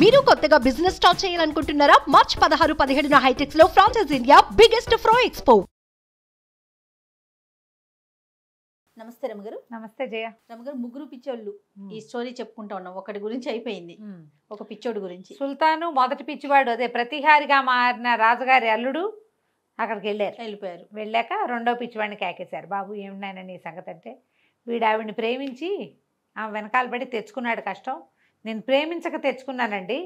మీరు కొత్తగా business start చేయాలనుకుంటున్నారా మార్చ్ పదహారు పదిహేడున హైటెక్స్ లో ఫ్రాన్సెస్ ఇండియా బిగ్గెస్ట్ ఫ్రో ఎక్స్పో నమస్తే రమగారు నమస్తే జయ రమగారు ముగ్గురు పిచ్చోళ్ళు ఈ స్టోరీ చెప్పుకుంటా ఉన్నాం ఒకటి గురించి అయిపోయింది ఒక పిచ్చోడు గురించి సుల్తాను మొదటి పిచ్చివాడు అదే ప్రతిహారిగా మారిన రాజుగారి అల్లుడు అక్కడికి వెళ్ళారు వెళ్ళిపోయారు వెళ్ళాక రెండో పిచ్చివాడిని కాకేశారు బాబు ఏమినాయన నీ సంగతి అంటే వీడు ప్రేమించి ఆమె వెనకాల పడి తెచ్చుకున్నాడు కష్టం నేను ప్రేమించక తెచ్చుకున్నానండి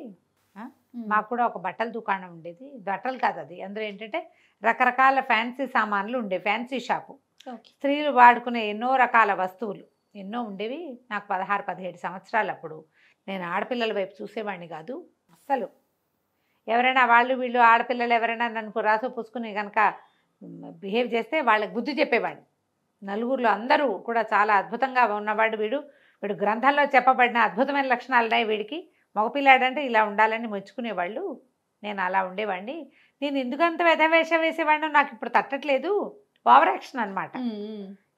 మాకు కూడా ఒక బట్టల దుకాణం ఉండేది బట్టలు కాదు అది అందులో ఏంటంటే రకరకాల ఫ్యాన్సీ సామాన్లు ఉండేవి ఫ్యాన్సీ షాపు స్త్రీలు వాడుకునే ఎన్నో రకాల వస్తువులు ఎన్నో ఉండేవి నాకు పదహారు పదిహేడు సంవత్సరాలు అప్పుడు నేను ఆడపిల్లల వైపు చూసేవాడిని కాదు అస్సలు ఎవరైనా వాళ్ళు వీళ్ళు ఆడపిల్లలు ఎవరైనా నన్ను రాసు పుసుకుని కనుక బిహేవ్ చేస్తే వాళ్ళకి బుద్ధి చెప్పేవాడిని నలుగురిలో అందరూ కూడా చాలా అద్భుతంగా ఉన్నవాడు వీడు వీడు గ్రంథాల్లో చెప్పబడిన అద్భుతమైన లక్షణాలు ఉన్నాయి వీడికి మగపిల్లాడంటే ఇలా ఉండాలని మెచ్చుకునేవాళ్ళు నేను అలా ఉండేవాడిని నేను ఎందుకంత వ్యధవేషం వేసేవాడినో నాకు ఇప్పుడు తట్టట్లేదు ఓవర్ యాక్షన్ అనమాట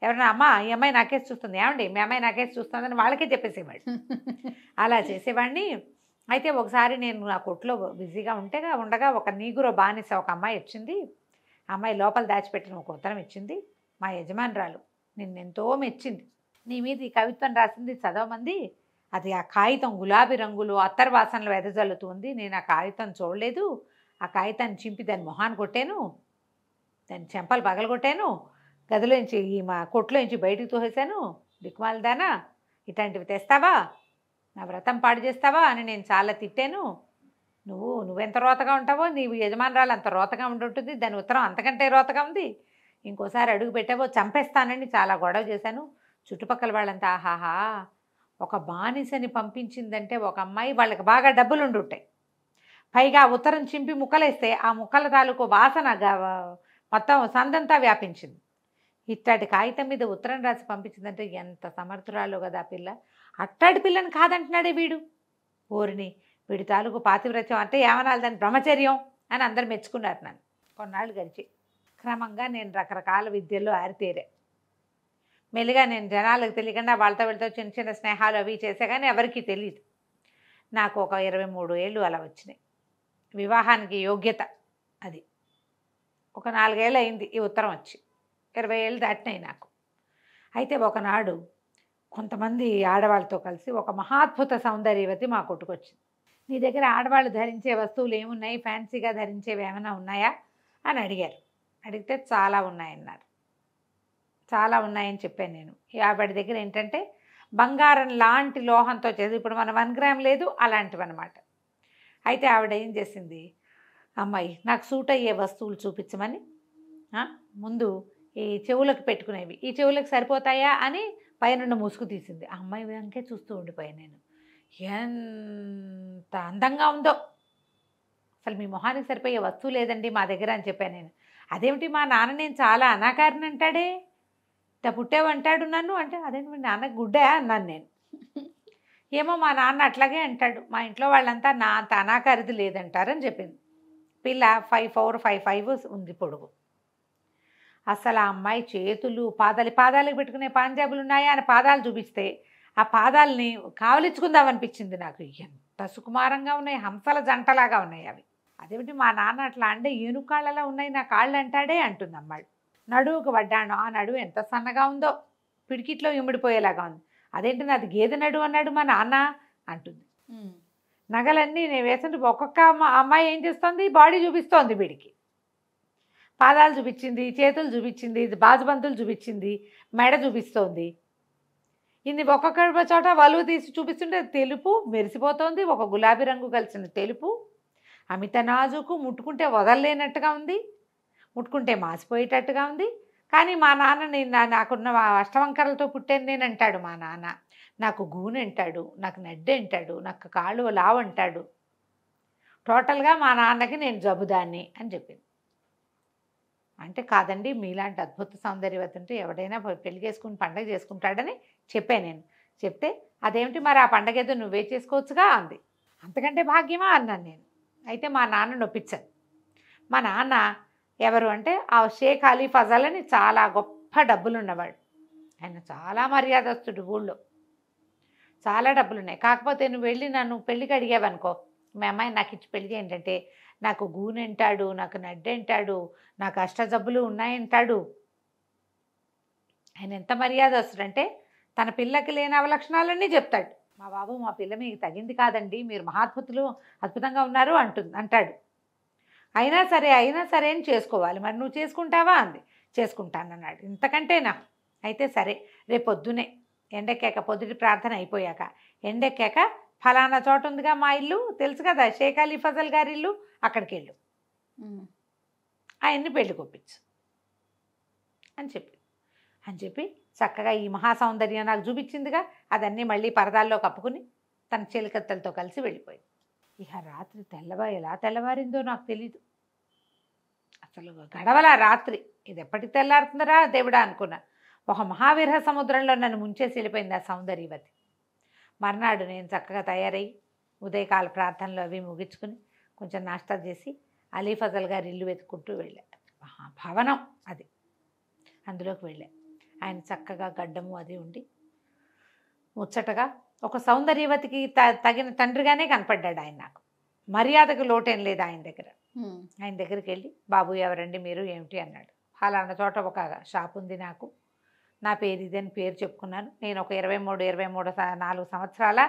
ఎవరైనా అమ్మ ఈ అమ్మాయి నాకే చూస్తుంది ఏమండి మీ అమ్మాయి నాకేసి చూస్తుందని వాళ్ళకే చెప్పేసేవాడు అలా చేసేవాడిని అయితే ఒకసారి నేను నా కొట్లో బిజీగా ఉంటేగా ఉండగా ఒక నీగురో బానిస ఒక అమ్మాయి వచ్చింది అమ్మాయి లోపల దాచిపెట్టిన ఒక ఉత్తరం ఇచ్చింది మా యజమానురాలు నిన్నెంతో మెచ్చింది నీ మీద ఈ కవిత్వం రాసింది చదవమంది అది ఆ కాగితం గులాబీ రంగులు అత్తర్వాసనలు వెదజల్లుతుంది నేను ఆ కాగితం చూడలేదు ఆ కాగితాన్ని చింపి దాని మొహాన్ని కొట్టాను దాని చెంపలు పగలగొట్టాను గదిలోంచి ఈ మా కొట్లోంచి బయటికి తోసేశాను దిక్కుమాలదానా ఇట్లాంటివి తెస్తావా నా వ్రతం పాడు చేస్తావా అని నేను చాలా తిట్టాను నువ్వు నువ్వెంత రోతగా ఉంటావో నీ యజమానురాలు అంత రోతగా ఉంటుంటుంది దాని ఉత్తరం అంతకంటే రోతగా ఉంది ఇంకోసారి అడుగు పెట్టావో చంపేస్తానని చాలా గొడవ చేశాను చుట్టుపక్కల వాళ్ళంతా ఆహాహా ఒక బానిసని పంపించిందంటే ఒక అమ్మాయి వాళ్ళకి బాగా డబ్బులు ఉండుంటాయి పైగా ఉత్తరం చింపి ముక్కలేస్తే ఆ ముక్కల తాలూకు వాసన మొత్తం సందంతా వ్యాపించింది ఇట్టాటి కాగితం మీద ఉత్తరం రాసి పంపించిందంటే ఎంత సమర్థురాలు కదా పిల్ల అట్టాడి పిల్లని కాదంటున్నాడే వీడు ఊరిని వీడి తాలూకు పాతివ్రత్యం అంటే ఏమనాలి దాని బ్రహ్మచర్యం అని అందరు మెచ్చుకున్నారు నన్ను కొన్నాళ్ళు గడిచి క్రమంగా నేను రకరకాల విద్యల్లో ఆరితేరే మెల్లిగా నేను జనాలకు తెలియకుండా వాళ్ళతో వీళ్ళతో చిన్న చిన్న స్నేహాలు అవి చేసే కానీ ఎవరికీ తెలియదు నాకు ఒక ఇరవై మూడు ఏళ్ళు అలా వచ్చినాయి వివాహానికి యోగ్యత అది ఒక నాలుగేళ్ళు అయింది ఈ ఉత్తరం వచ్చి ఇరవై ఏళ్ళు దాటినాయి నాకు అయితే ఒకనాడు కొంతమంది ఆడవాళ్ళతో కలిసి ఒక మహాద్భుత సౌందర్యవతి మా కొట్టుకొచ్చింది నీ దగ్గర ఆడవాళ్ళు ధరించే వస్తువులు ఏమున్నాయి ఫ్యాన్సీగా ధరించేవి ఏమైనా ఉన్నాయా అని అడిగారు అడిగితే చాలా ఉన్నాయన్నారు చాలా ఉన్నాయని చెప్పాను నేను వాటి దగ్గర ఏంటంటే బంగారం లాంటి లోహంతో చేసి ఇప్పుడు మన వన్ గ్రామ్ లేదు అలాంటివి అనమాట అయితే ఆవిడ ఏం చేసింది అమ్మాయి నాకు సూట్ అయ్యే వస్తువులు చూపించమని ముందు ఈ చెవులకు పెట్టుకునేవి ఈ చెవులకు సరిపోతాయా అని పైన ముసుగు తీసింది ఆ అమ్మాయి వెనకే చూస్తూ ఉండిపోయాను నేను ఎంత అందంగా ఉందో అసలు మీ మొహానికి సరిపోయే వస్తువు లేదండి మా దగ్గర అని చెప్పాను నేను అదేమిటి మా నాన్న నేను చాలా అనాకారణ అంటాడే ఇట్లా పుట్టేవంటాడు నన్ను అంటే అదేంటి మీ నాన్న గుడ్డే అన్నాను నేను ఏమో మా నాన్న అట్లాగే అంటాడు మా ఇంట్లో వాళ్ళంతా నా అంత ఖరీదు లేదంటారని చెప్పింది పిల్ల ఫైవ్ ఫోర్ ఫైవ్ ఫైవ్ ఉంది పొడుగు అసలు ఆ అమ్మాయి చేతులు పాదాలు పాదాలకు పెట్టుకునే పాంజాబులు ఉన్నాయా అని పాదాలు చూపిస్తే ఆ పాదాలని కావలించుకుందామనిపించింది నాకు ఎంత సుకుమారంగా ఉన్నాయి హంసల జంటలాగా ఉన్నాయి అవి అదేమిటి మా నాన్న అట్లా అంటే ఏనుకాళ్ళలా ఉన్నాయి నా కాళ్ళు అంటాడే అంటుంది అమ్మాడు నడువుకు పడ్డాను ఆ నడువు ఎంత సన్నగా ఉందో పిడికిట్లో ఇమిడిపోయేలాగా ఉంది అదేంటి నాది గేదె నడువు అన్నాడు మా నాన్న అంటుంది నగలన్నీ నేను వేసిన ఒక్కొక్క అమ్మాయి ఏం చేస్తుంది బాడీ చూపిస్తోంది వీడికి పాదాలు చూపించింది చేతులు చూపించింది బాజుబంతులు చూపించింది మెడ చూపిస్తోంది ఇన్ని ఒక్కొక్క చోట వలువు తీసి చూపిస్తుంటే తెలుపు మెరిసిపోతోంది ఒక గులాబీ రంగు కలిసిన తెలుపు అమిత నాజుకు ముట్టుకుంటే వదలలేనట్టుగా ఉంది ముట్టుకుంటే మాసిపోయేటట్టుగా ఉంది కానీ మా నాన్న నేను నాకున్న అష్టవంకరలతో పుట్టాను నేను అంటాడు మా నాన్న నాకు గూనె అంటాడు నాకు నడ్డి అంటాడు నాకు కాళ్ళు లావంటాడు అంటాడు టోటల్గా మా నాన్నకి నేను జబుదాన్ని అని చెప్పింది అంటే కాదండి మీలాంటి అద్భుత సౌందర్యవతంటే ఎవడైనా పెళ్లి చేసుకుని పండగ చేసుకుంటాడని చెప్పాను నేను చెప్తే అదేమిటి మరి ఆ పండగ ఏదో నువ్వే చేసుకోవచ్చుగా అంది అంతకంటే భాగ్యమా అన్నాను నేను అయితే మా నాన్న నొప్పించాను మా నాన్న ఎవరు అంటే ఆ షేక్ అలీ ఫజల్ అని చాలా గొప్ప డబ్బులు ఉన్నవాడు ఆయన చాలా మర్యాదస్తుడు ఊళ్ళో చాలా డబ్బులు ఉన్నాయి కాకపోతే నువ్వు వెళ్ళి నన్ను పెళ్ళికి అడిగావనుకో మీ అమ్మాయి నాకు ఇచ్చి పెళ్ళి ఏంటంటే నాకు గూనింటాడు నాకు నడ్డంటాడు నాకు అష్టజబ్బులు ఉన్నాయంటాడు ఆయన ఎంత మర్యాద మర్యాదస్తుడంటే తన పిల్లకి లేని అవలక్షణాలన్నీ చెప్తాడు మా బాబు మా పిల్ల మీకు తగింది కాదండి మీరు మహాద్భుతులు అద్భుతంగా ఉన్నారు అంటుంది అంటాడు అయినా సరే అయినా సరే అని చేసుకోవాలి మరి నువ్వు చేసుకుంటావా అంది చేసుకుంటానన్నాడు ఇంతకంటేనా అయితే సరే రేపొద్దునే ఎండెక్కాక పొద్దుటి ప్రార్థన అయిపోయాక ఎండెక్కాక ఫలానా చోట ఉందిగా మా ఇల్లు తెలుసు కదా షేక్ అలీ ఫజల్ గారి ఇల్లు అక్కడికి వెళ్ళు ఆయన్ని పెళ్లి కొప్పించు అని చెప్పి అని చెప్పి చక్కగా ఈ మహాసౌందర్యం నాకు చూపించిందిగా అదన్నీ మళ్ళీ పరదాల్లో కప్పుకుని తన చెలికత్తలతో కలిసి వెళ్ళిపోయింది ఇక రాత్రి తెల్లవ ఎలా తెల్లవారిందో నాకు తెలీదు అసలు గడవల రాత్రి ఇది ఎప్పటికి తెల్లారుతుందరా దేవుడా అనుకున్నా ఒక మహావీర సముద్రంలో నన్ను ముంచేసి వెళ్ళిపోయింది ఆ సౌందర్యవతి మర్నాడు నేను చక్కగా తయారై ఉదయకాల ప్రార్థనలు అవి ముగించుకుని కొంచెం నాష్టా చేసి అలీ ఫజల్ గారి ఇల్లు వెతుక్కుంటూ వెళ్ళా భవనం అది అందులోకి వెళ్ళా ఆయన చక్కగా గడ్డము అది ఉండి ముచ్చటగా ఒక సౌందర్యవతికి తగిన తండ్రిగానే కనపడ్డాడు ఆయన నాకు మర్యాదకు లోటేం లేదు ఆయన దగ్గర ఆయన దగ్గరికి వెళ్ళి బాబు ఎవరండి మీరు ఏమిటి అన్నాడు అలాన్న చోట ఒక షాప్ ఉంది నాకు నా పేరు ఇదని పేరు చెప్పుకున్నాను నేను ఒక ఇరవై మూడు ఇరవై మూడు నాలుగు సంవత్సరాల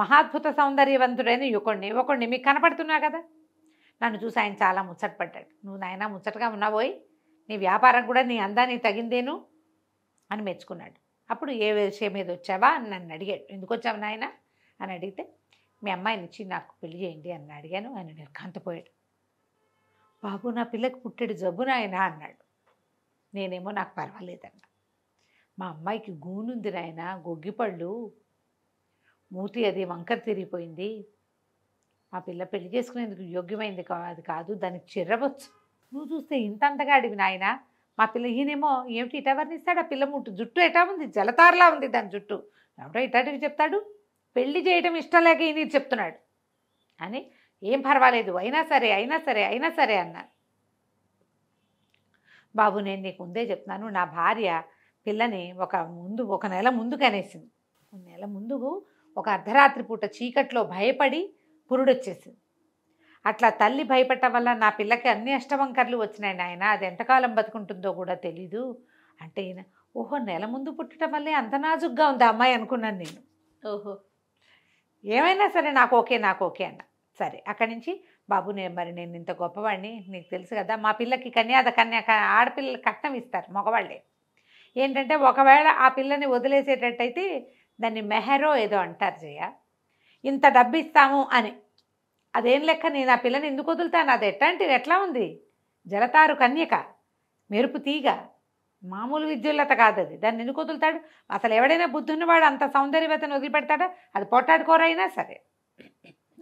మహాద్భుత సౌందర్యవంతుడైన యువకుణ్ణి యువకుణ్ణి మీకు కనపడుతున్నా కదా నన్ను చూసి ఆయన చాలా ముచ్చట పడ్డాడు నువ్వు నాయన ముచ్చటగా ఉన్నావోయ్ నీ వ్యాపారం కూడా నీ అందానికి తగిందేను అని మెచ్చుకున్నాడు అప్పుడు ఏ విషయం మీద వచ్చావా అని నన్ను అడిగాడు ఎందుకు వచ్చావు నాయన అని అడిగితే మీ అమ్మాయిని ఇచ్చి నాకు పెళ్లి చేయండి అని అడిగాను ఆయన నిర్ఘాంతపోయాడు బాబు నా పిల్లకి పుట్టాడు జబ్బు నాయన అన్నాడు నేనేమో నాకు పర్వాలేదన్న మా అమ్మాయికి గూనుంది నాయన గొగ్గిపళ్ళు మూతి అది వంకర తిరిగిపోయింది ఆ పిల్ల పెళ్లి చేసుకునేందుకు యోగ్యమైంది కాదు కాదు దానికి చిర్రవచ్చు నువ్వు చూస్తే ఇంత అంతగా అడివి నాయనా మా పిల్ల ఈయనేమో ఏమిటి ఇట వర్ణిస్తాడు ఆ పిల్ల ముట్టు జుట్టు ఎటా ఉంది జలతారలా ఉంది దాని జుట్టు ఎవడో ఇటాటికి చెప్తాడు పెళ్లి చేయడం ఇష్టం లేక ఈయన చెప్తున్నాడు అని ఏం పర్వాలేదు అయినా సరే అయినా సరే అయినా సరే అన్నారు బాబు నేను నీకు ముందే చెప్తున్నాను నా భార్య పిల్లని ఒక ముందు ఒక నెల ముందు కనేసింది నెల ముందుకు ఒక అర్ధరాత్రి పూట చీకట్లో భయపడి పురుడొచ్చేసింది అట్లా తల్లి భయపడటం వల్ల నా పిల్లకి అన్ని అష్టవంకర్లు వచ్చినాయి నాయన అది ఎంతకాలం బతుకుంటుందో కూడా తెలీదు అంటే ఈయన ఓహో నెల ముందు పుట్టడం వల్లే అంత నాజుగ్గా ఉంది అమ్మాయి అనుకున్నాను నేను ఓహో ఏమైనా సరే నాకు ఓకే నాకు ఓకే అన్న సరే అక్కడి నుంచి బాబు నేను మరి నేను ఇంత గొప్పవాడిని నీకు తెలుసు కదా మా పిల్లకి కన్యాద కన్యా ఆడపిల్లలు కట్నం ఇస్తారు మగవాళ్ళే ఏంటంటే ఒకవేళ ఆ పిల్లని వదిలేసేటట్టయితే దాన్ని మెహరో ఏదో అంటారు జయ ఇంత డబ్బు ఇస్తాము అని అదేం లెక్క నేను ఆ పిల్లని ఎందుకు వదులుతాను అది ఎట్లాంటిది ఎట్లా ఉంది జలతారు కన్యక మెరుపు తీగ మామూలు విద్యుల్లత కాదు అది దాన్ని ఎందుకు వదులుతాడు అసలు ఎవడైనా వాడు అంత సౌందర్యవేతను వదిలిపెడతాడా అది పోటాడుకోరైనా సరే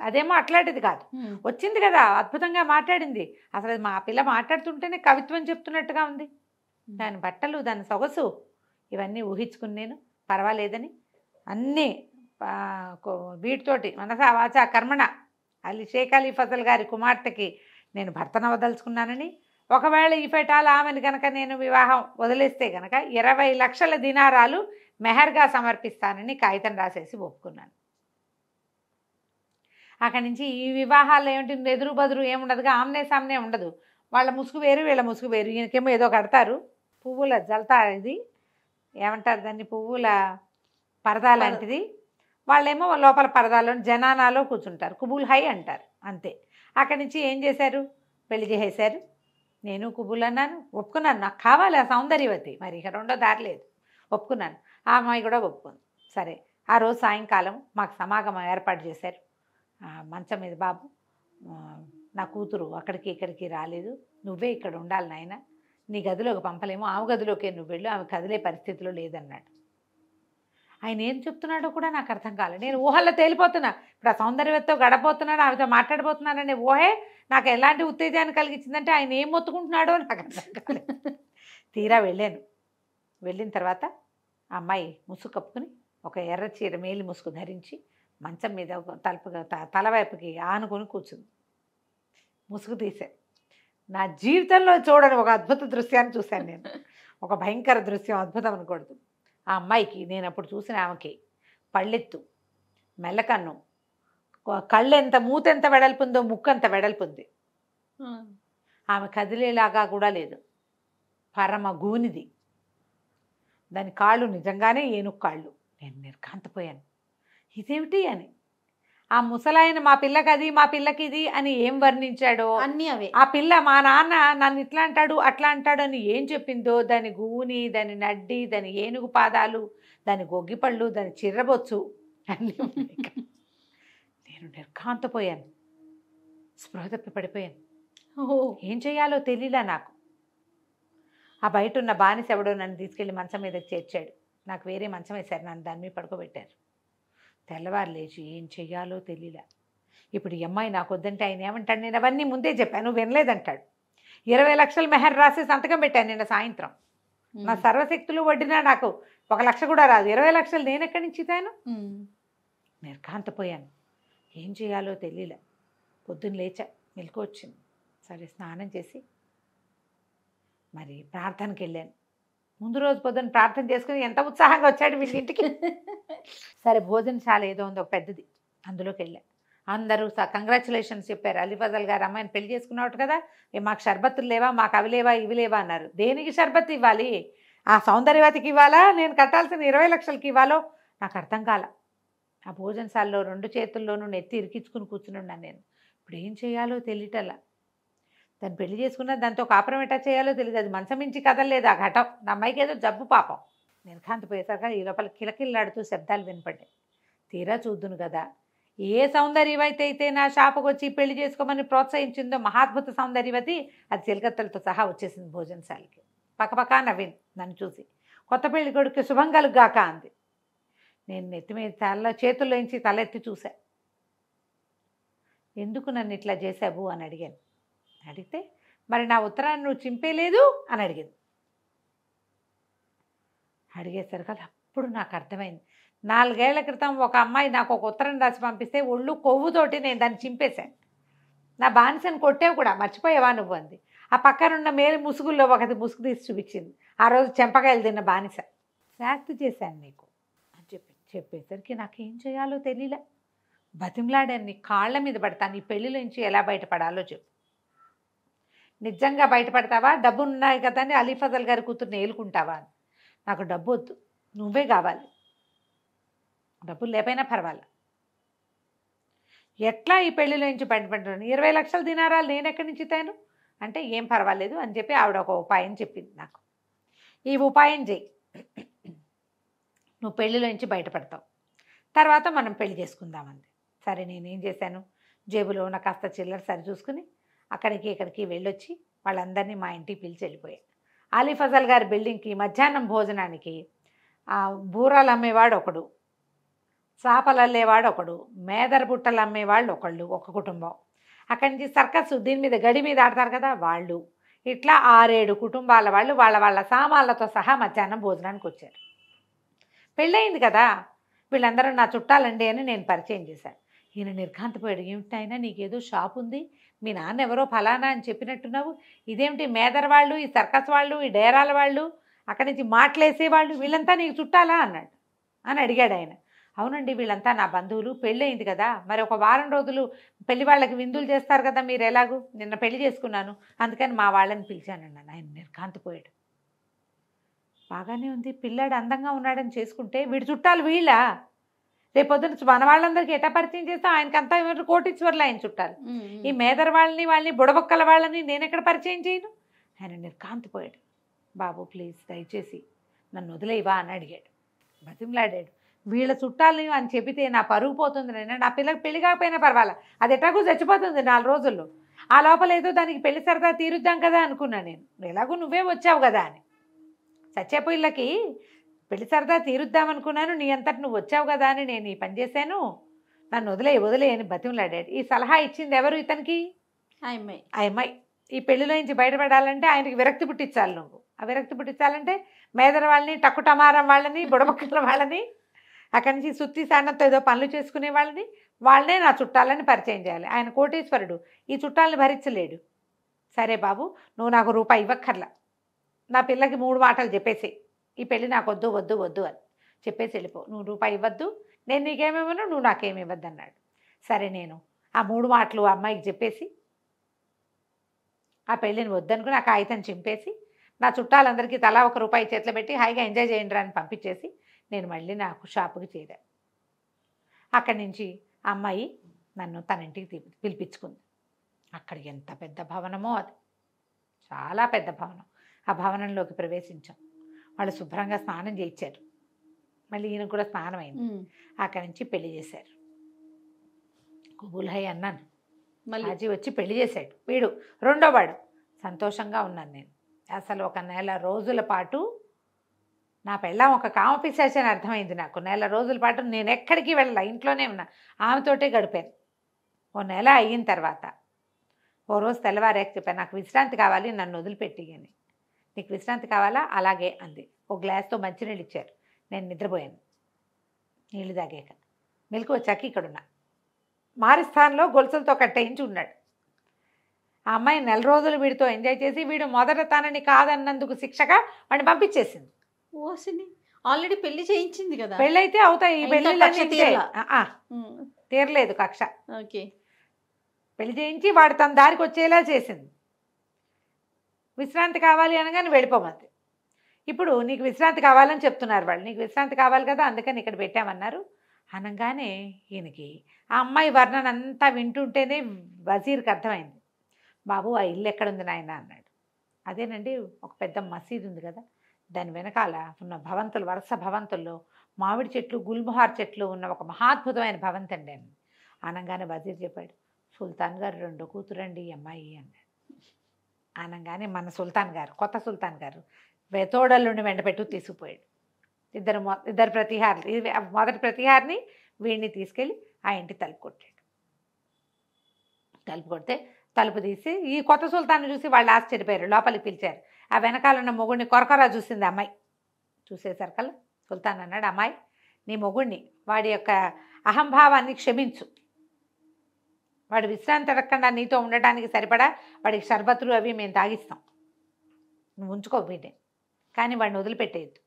అదేమో అట్లాంటిది కాదు వచ్చింది కదా అద్భుతంగా మాట్లాడింది అసలు మా పిల్ల మాట్లాడుతుంటేనే కవిత్వం చెప్తున్నట్టుగా ఉంది దాని బట్టలు దాని సొగసు ఇవన్నీ ఊహించుకుని నేను పర్వాలేదని అన్నీ వీటితోటి మనస వాచ కర్మణ అల్లి షేక్ అలీ ఫజల్ గారి కుమార్తెకి నేను వదలుచుకున్నానని ఒకవేళ ఈ ఫెటాల ఆమెను గనక నేను వివాహం వదిలేస్తే గనక ఇరవై లక్షల దినారాలు మెహర్గా సమర్పిస్తానని కాగితం రాసేసి ఒప్పుకున్నాను అక్కడి నుంచి ఈ వివాహాలు ఏమిటి ఎదురు బదురు ఏముండదుగా ఆమ్నే సామ్నే ఉండదు వాళ్ళ ముసుగు వేరు వీళ్ళ ముసుగు వేరు ఈయనకేమో ఏదో కడతారు పువ్వుల జల్తా ఇది ఏమంటారు దాన్ని పువ్వుల పరదా లాంటిది వాళ్ళేమో లోపల పరదాలో జనానాలో కూర్చుంటారు కుబుల్ హై అంటారు అంతే అక్కడి నుంచి ఏం చేశారు పెళ్లి చేసేశారు నేను కుబుల్ అన్నాను ఒప్పుకున్నాను నాకు కావాలి ఆ సౌందర్యవతి మరి ఇక రెండో దారి లేదు ఒప్పుకున్నాను ఆ అమ్మాయి కూడా ఒప్పుకుంది సరే ఆ రోజు సాయంకాలం మాకు సమాగమం ఏర్పాటు చేశారు మంచం మీద బాబు నా కూతురు అక్కడికి ఇక్కడికి రాలేదు నువ్వే ఇక్కడ ఉండాలి నాయన నీ గదిలోకి పంపలేము ఆమె గదిలోకే నువ్వు వెళ్ళు ఆమె కదిలే పరిస్థితిలో లేదన్నాడు ఆయన ఏం చెప్తున్నాడో కూడా నాకు అర్థం కాలేదు నేను ఊహల్లో తేలిపోతున్నా ఇప్పుడు ఆ సౌందర్యవతితో గడపోతున్నాను ఆమెతో మాట్లాడబోతున్నాననే ఊహే నాకు ఎలాంటి ఉత్తేజాన్ని కలిగించిందంటే ఆయన ఏం మొత్తుకుంటున్నాడో నాకు అర్థం కాలేదు తీరా వెళ్ళాను వెళ్ళిన తర్వాత ఆ అమ్మాయి ముసుగు కప్పుకుని ఒక ఎర్ర చీర మేలి ముసుగు ధరించి మంచం మీద తలుపు తలవైపుకి ఆనుకొని కూర్చుంది ముసుగు తీశాను నా జీవితంలో చూడని ఒక అద్భుత దృశ్యాన్ని చూశాను నేను ఒక భయంకర దృశ్యం అద్భుతం అనకూడదు ఆ అమ్మాయికి నేను అప్పుడు చూసిన ఆమెకి పళ్ళెత్తు మెల్లకన్ను కళ్ళు ఎంత మూత ఎంత వెడల్పుందో ముక్కు అంత వెడల్పుంది ఆమె కదిలేలాగా కూడా లేదు పరమ గూనిది దాని కాళ్ళు నిజంగానే ఏనుక్కాళ్ళు కాళ్ళు నేను నిర్కాంతపోయాను ఇదేమిటి అని ఆ ముసలాయన మా పిల్లకి అది మా పిల్లకి ఇది అని ఏం వర్ణించాడో అన్ని అవే ఆ పిల్ల మా నాన్న నన్ను ఇట్లా అంటాడు అట్లా అంటాడు అని ఏం చెప్పిందో దాని గూని దాని నడ్డి దాని ఏనుగు పాదాలు దాని గొగ్గిపళ్ళు దాని చిర్రబొచ్చు అన్ని నేను నిర్ఘాంతపోయాను స్పృహ తప్పి పడిపోయాను ఏం చేయాలో తెలియలా నాకు ఆ బయట ఉన్న బానిస ఎవడో నన్ను తీసుకెళ్ళి మంచం మీదకి చేర్చాడు నాకు వేరే మంచం వేశారు నన్ను దాని మీద పడుకోబెట్టారు తెల్లవారు లేచి ఏం చెయ్యాలో తెలియలే ఇప్పుడు ఈ అమ్మాయి నాకు వద్దంటే ఆయన ఏమంటాడు నేను అవన్నీ ముందే చెప్పాను వినలేదంటాడు ఇరవై లక్షల మెహర్ రాసి సంతకం పెట్టాను నిన్న సాయంత్రం నా సర్వశక్తులు వడ్డినా నాకు ఒక లక్ష కూడా రాదు ఇరవై లక్షలు నేను ఎక్కడి నుంచి తాను నిర్కాంతపోయాను ఏం చేయాలో తెలియలే పొద్దున్న లేచా మెలకు వచ్చింది సరే స్నానం చేసి మరి ప్రార్థనకి వెళ్ళాను ముందు రోజు పొద్దున్న ప్రార్థన చేసుకుని ఎంత ఉత్సాహంగా వచ్చాడు మీ ఇంటికి సరే భోజనశాల ఏదో ఉందో పెద్దది అందులోకి వెళ్ళా అందరూ కంగ్రాచులేషన్స్ చెప్పారు అలీ ఫజల్ గారు అమ్మాయిని పెళ్లి చేసుకున్నావు కదా మాకు షర్బత్తులు లేవా మాకు అవి లేవా ఇవి లేవా అన్నారు దేనికి షర్బత్ ఇవ్వాలి ఆ సౌందర్యవతికి ఇవ్వాలా నేను కట్టాల్సిన ఇరవై లక్షలకి ఇవ్వాలో నాకు అర్థం కాల ఆ భోజనశాలలో రెండు చేతుల్లోనూ నెత్తి ఇరికించుకుని కూర్చుని ఉన్నాను నేను ఇప్పుడు ఏం చేయాలో తెలియటలా దాన్ని పెళ్లి చేసుకున్న దాంతో కాపురం ఎట్టా చేయాలో తెలియదు అది మించి కదలలేదు ఆ ఘటం నా అమ్మాయికి ఏదో జబ్బు పాపం నేను నిర్ఘాంతపోయేసరిగా ఈ లోపల కిలకిల్లాడుతూ శబ్దాలు వినపడ్డాయి తీరా చూద్దును కదా ఏ సౌందర్యవతి అయితే నా షాపుకు వచ్చి పెళ్లి చేసుకోమని ప్రోత్సహించిందో మహాద్భుత సౌందర్యవతి అది చిలకత్తలతో సహా వచ్చేసింది భోజనశాలకి పక్కపక్క నవీన్ నన్ను చూసి కొత్త పెళ్లి కొడుకు శుభం కలుగాక అంది నేను నెత్తి మీద తల చేతుల్లోంచి తలెత్తి చూశా ఎందుకు నన్ను ఇట్లా చేశావు అని అడిగాను అడిగితే మరి నా ఉత్తరాన్ని నువ్వు చింపేలేదు అని అడిగింది అడిగేసరికి అది అప్పుడు నాకు అర్థమైంది నాలుగేళ్ల క్రితం ఒక అమ్మాయి నాకు ఒక ఉత్తరం రాసి పంపిస్తే ఒళ్ళు కొవ్వుతోటి నేను దాన్ని చింపేశాను నా బానిసను కొట్టేవి కూడా మర్చిపోయావా నువ్వు అంది ఆ పక్కనున్న మేలు ముసుగుల్లో ఒకది ముసుగు తీసి చూపించింది ఆ రోజు చెంపకాయలు తిన్న బానిస శాస్తి చేశాను నీకు అని చెప్పి చెప్పేసరికి నాకేం చేయాలో తెలియలే బతిమలాడాన్ని కాళ్ళ మీద పడతాను నీ పెళ్ళిలోంచి ఎలా బయటపడాలో చెప్పు నిజంగా బయటపడతావా డబ్బు ఉన్నాయి కదా అని అలీ ఫజల్ గారి కూతుర్ని ఏలుకుంటావా నాకు డబ్బు వద్దు నువ్వే కావాలి డబ్బులు లేపైనా పర్వాలే ఎట్లా ఈ పెళ్ళిలో నుంచి బయటపడ్డాను ఇరవై లక్షల దినారాలు నేను ఎక్కడి నుంచి తాను అంటే ఏం పర్వాలేదు అని చెప్పి ఆవిడ ఒక ఉపాయం చెప్పింది నాకు ఈ ఉపాయం చేయి నువ్వు పెళ్లిలో నుంచి బయటపడతావు తర్వాత మనం పెళ్లి చేసుకుందామంది సరే నేనేం చేశాను జేబులో ఉన్న కాస్త చిల్లర సరి చూసుకుని అక్కడికి ఇక్కడికి వెళ్ళొచ్చి వాళ్ళందరినీ మా ఇంటికి పిలిచి వెళ్ళిపోయాను అలీ ఫజల్ గారి బిల్డింగ్కి మధ్యాహ్నం భోజనానికి బూరాలు అమ్మేవాడు ఒకడు చేపలు అల్లేవాడు ఒకడు మేదర బుట్టలు అమ్మేవాళ్ళు ఒకళ్ళు ఒక కుటుంబం అక్కడి నుంచి సర్కస్ దీని మీద గడి మీద ఆడతారు కదా వాళ్ళు ఇట్లా ఆరేడు కుటుంబాల వాళ్ళు వాళ్ళ వాళ్ళ సామాన్లతో సహా మధ్యాహ్నం భోజనానికి వచ్చారు పెళ్ళయింది కదా వీళ్ళందరూ నా చుట్టాలండి అని నేను పరిచయం చేశాను ఈయన నిర్ఘాంతపోయాడు ఏమిటైనా నీకేదో షాప్ ఉంది మీ నాన్న ఎవరో ఫలానా అని చెప్పినట్టున్నావు ఇదేమిటి మేదర్ వాళ్ళు ఈ సర్కస్ వాళ్ళు ఈ డేరాల వాళ్ళు అక్కడి నుంచి వాళ్ళు వీళ్ళంతా నీకు చుట్టాలా అన్నాడు అని అడిగాడు ఆయన అవునండి వీళ్ళంతా నా బంధువులు పెళ్ళయింది కదా మరి ఒక వారం రోజులు పెళ్లి వాళ్ళకి విందులు చేస్తారు కదా మీరు ఎలాగూ నిన్న పెళ్లి చేసుకున్నాను అందుకని మా వాళ్ళని పిలిచానన్నాను ఆయన నిర్కాంతిపోయాడు బాగానే ఉంది పిల్లాడు అందంగా ఉన్నాడని చేసుకుంటే వీడి చుట్టాలు వీళ్ళా రేపొద్దున మన వాళ్ళందరికీ ఎట పరిచయం చేస్తే ఆయనకంతా ఏమంటారు కోటీశ్వర్లు ఆయన చుట్టారు ఈ మేదర్ వాళ్ళని వాళ్ళని బుడబొక్కల వాళ్ళని నేను ఎక్కడ పరిచయం చేయను ఆయన నిర్కాంతిపోయాడు బాబు ప్లీజ్ దయచేసి నన్ను వదిలేవా అని అడిగాడు బతిమలాడాడు వీళ్ళ చుట్టాలని అని చెబితే నా పరుగు పోతుంది నేను నా పిల్లకి పెళ్లి కాకపోయినా పర్వాలా అది ఎట్లాగూ చచ్చిపోతుంది నాలుగు రోజుల్లో ఆ లోపల ఏదో దానికి పెళ్లి సరదా తీరుద్దాం కదా అనుకున్నాను నేను ఎలాగో నువ్వే వచ్చావు కదా అని సత్యపిల్లకి పెళ్లి సరదా తీరుద్దామనుకున్నాను నీ అంతటి నువ్వు వచ్చావు కదా అని నేను ఈ పని చేశాను నన్ను వదిలే వదిలే అని బతిమలాడాడు ఈ సలహా ఇచ్చింది ఎవరు ఇతనికి అమ్మాయి ఈ పెళ్లిలో నుంచి బయటపడాలంటే ఆయనకి విరక్తి పుట్టించాలి నువ్వు ఆ విరక్తి పుట్టించాలంటే మేదర వాళ్ళని టక్కుటమారం వాళ్ళని బుడబక్కల వాళ్ళని అక్కడి నుంచి సుత్తి సాండంతో ఏదో పనులు చేసుకునే వాళ్ళని వాళ్ళనే నా చుట్టాలని పరిచయం చేయాలి ఆయన కోటేశ్వరుడు ఈ చుట్టాలని భరించలేడు సరే బాబు నువ్వు నాకు రూపాయి ఇవ్వక్కర్లా నా పిల్లకి మూడు మాటలు చెప్పేసి ఈ పెళ్ళి నాకు వద్దు వద్దు వద్దు అని చెప్పేసి వెళ్ళిపో నువ్వు రూపాయి ఇవ్వద్దు నేను నీకేమివ్వను నువ్వు నాకేమి ఇవ్వద్దు అన్నాడు సరే నేను ఆ మూడు మాటలు అమ్మాయికి చెప్పేసి ఆ పెళ్ళిని వద్దనుకుని ఆ కాగితం చింపేసి నా చుట్టాలందరికీ తలా ఒక రూపాయి చేతిలో పెట్టి హాయిగా ఎంజాయ్ చేయండి అని పంపించేసి నేను మళ్ళీ నాకు షాపుకి చేరా అక్కడి నుంచి అమ్మాయి నన్ను తన ఇంటికి పిలిపించుకుంది అక్కడ ఎంత పెద్ద భవనమో అది చాలా పెద్ద భవనం ఆ భవనంలోకి ప్రవేశించాం వాళ్ళు శుభ్రంగా స్నానం చేయించారు మళ్ళీ ఈయన కూడా స్నానం అయింది అక్కడి నుంచి పెళ్లి చేశారు కుబుల్హై అన్నాను మళ్ళీ వచ్చి పెళ్లి చేశాడు వీడు రెండో వాడు సంతోషంగా ఉన్నాను నేను అసలు ఒక నెల రోజుల పాటు నా పెళ్ళాం ఒక కామపిశాచి అని అర్థమైంది నాకు నెల రోజుల పాటు నేను ఎక్కడికి వెళ్ళా ఇంట్లోనే ఉన్నా ఆమెతోటే గడిపాను ఓ నెల అయిన తర్వాత ఓ రోజు తెల్లవారే చెప్పాను నాకు విశ్రాంతి కావాలి నన్ను వదిలిపెట్టి అని నీకు విశ్రాంతి కావాలా అలాగే అంది ఓ గ్లాస్తో మంచినీళ్ళు ఇచ్చారు నేను నిద్రపోయాను నీళ్లు తాగాక మెలకు వచ్చాక ఇక్కడున్నా మారి స్థానంలో గొలుసులతో కట్టేయించి ఉన్నాడు ఆ అమ్మాయి నెల రోజులు వీడితో ఎంజాయ్ చేసి వీడు మొదట తనని కాదన్నందుకు శిక్షగా వాడిని పంపించేసింది ఓసిని ఆల్రెడీ పెళ్లి చేయించింది కదా పెళ్ళైతే అవుతాయి పెళ్ళి తీరలేదు కక్ష ఓకే పెళ్లి చేయించి వాడు తన దారికి వచ్చేలా చేసింది విశ్రాంతి కావాలి అనగానే వెళ్ళిపోమంది ఇప్పుడు నీకు విశ్రాంతి కావాలని చెప్తున్నారు వాళ్ళు నీకు విశ్రాంతి కావాలి కదా అందుకని ఇక్కడ పెట్టామన్నారు అనగానే ఈయనకి ఆ అమ్మాయి వర్ణన అంతా వింటుంటేనే వజీర్కి అర్థమైంది బాబు ఆ ఇల్లు ఎక్కడుంది నాయన అన్నాడు అదేనండి ఒక పెద్ద మసీదు ఉంది కదా దాని వెనకాల ఉన్న భవంతులు వరుస భవంతుల్లో మామిడి చెట్లు గుల్మహార్ చెట్లు ఉన్న ఒక మహాద్భుతమైన భవంతి అండి అని అనగానే వజీర్ చెప్పాడు సుల్తాన్ గారు రెండో కూతురండి అమ్మాయి అన్నాడు అనగానే మన సుల్తాన్ గారు కొత్త సుల్తాన్ గారు తోడల్లుండి వెంటపెట్టు తీసుకుపోయాడు ఇద్దరు మొ ఇద్దరు ప్రతిహారులు మొదటి ప్రతిహారిని వీడిని తీసుకెళ్ళి ఆ ఇంటి తలుపు కొట్టాడు తలుపు కొడితే తలుపు తీసి ఈ కొత్త సుల్తాన్ని చూసి వాళ్ళు ఆశ్చర్యపోయారు లోపలికి పిలిచారు ఆ వెనకాలన్న మొగుడిని కొరకొరా చూసింది అమ్మాయి చూసేసరికల్ సుల్తాన్ అన్నాడు అమ్మాయి నీ మొగుడిని వాడి యొక్క అహంభావాన్ని క్షమించు వాడు విశ్రాంతి అడగకుండా నీతో ఉండటానికి సరిపడా వాడికి షర్బతులు అవి మేము తాగిస్తాం నువ్వు ఉంచుకో వీడిని కానీ వాడిని వదిలిపెట్టేయద్దు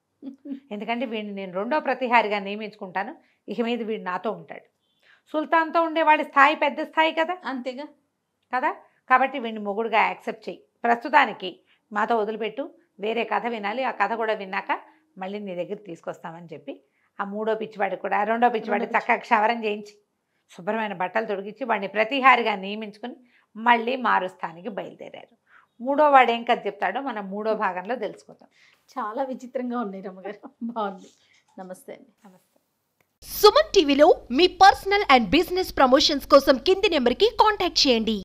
ఎందుకంటే వీడిని నేను రెండో ప్రతిహారిగా నియమించుకుంటాను ఇక మీద వీడు నాతో ఉంటాడు సుల్తాన్తో ఉండేవాడి స్థాయి పెద్ద స్థాయి కదా అంతేగా కదా కాబట్టి వీడిని మొగుడుగా యాక్సెప్ట్ చేయి ప్రస్తుతానికి మాతో వదిలిపెట్టు వేరే కథ వినాలి ఆ కథ కూడా విన్నాక మళ్ళీ నీ దగ్గర తీసుకొస్తామని చెప్పి ఆ మూడో పిచ్చివాడికి కూడా రెండో పిచ్చివాడికి చక్కగా క్షవరం చేయించి శుభ్రమైన బట్టలు తొడిగించి వాడిని ప్రతిహారిగా నియమించుకుని మళ్ళీ మారుస్థానికి బయలుదేరారు మూడో వాడు ఏం కథ చెప్తాడో మనం మూడో భాగంలో తెలుసుకుందాం చాలా విచిత్రంగా ఉన్నాయి రమ్మగారు బాగుంది నమస్తే అండి నమస్తే సుమన్ టీవీలో మీ పర్సనల్ అండ్ బిజినెస్ ప్రమోషన్స్ కోసం కింది నెంబర్కి కాంటాక్ట్ చేయండి